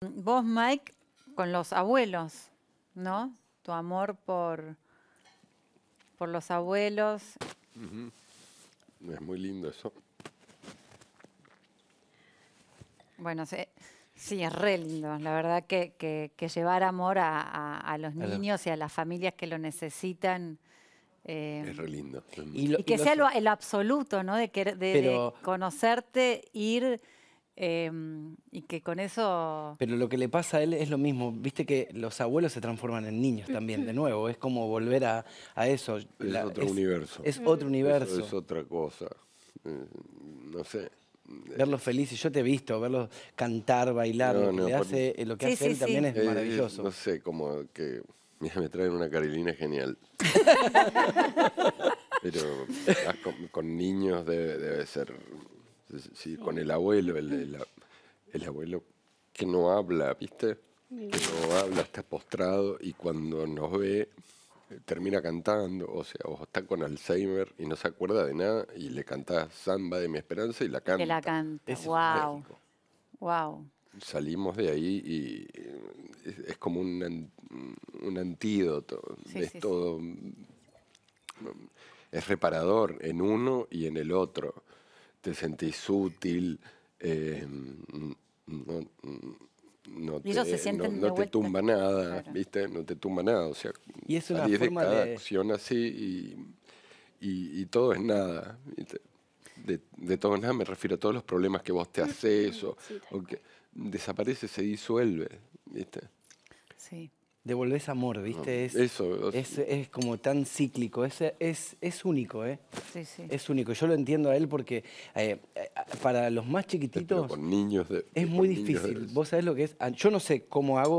Vos, Mike, con los abuelos, ¿no? Tu amor por, por los abuelos. Es muy lindo eso. Bueno, sí, es re lindo. La verdad que, llevar amor a, los niños y a las familias que lo necesitan. Eh, es re lindo. Y, que sea el absoluto, ¿no? de conocerte, ir Em, y que con eso... Pero lo que le pasa a él es lo mismo, viste que los abuelos se transforman en niños también, de nuevo, es como volver a, eso. Es otro universo. Es otro universo. es otra cosa, mm, no sé. Verlos felices, yo te he visto, verlos cantar, bailar, eh, lo que, hace, él también es eh, eh, maravilloso. no sé, como que... Mira, me traen una carolina genial. Pero ah, con niños debe ser con el abuelo, el, abuelo que no habla, ¿viste? Que no habla, está postrado y cuando nos ve eh, termina cantando, o sea, o está con Alzheimer y no se acuerda de nada y le canta Samba de mi esperanza y la canta. Que la canta, wow. Salimos de ahí y eh, es, como un, antídoto, es todo, mm, es reparador en uno y en el otro te sentís útil, eh, no, te, tumba nada, ¿viste? No te tumba nada, o sea, y es de cada acción así y, todo es nada, ¿viste? De, todo nada me refiero a todos los problemas que vos te haces o que desaparece, se disuelve, ¿viste? Sí devolvés amor, ¿viste? es, eso, es, es, como tan cíclico, es, es, es único, ¿eh? Sí, sí. Es único. Yo lo entiendo a él porque eh, para los más chiquititos. es muy difícil. Vos sabés lo que es. Ah, yo no sé cómo hago.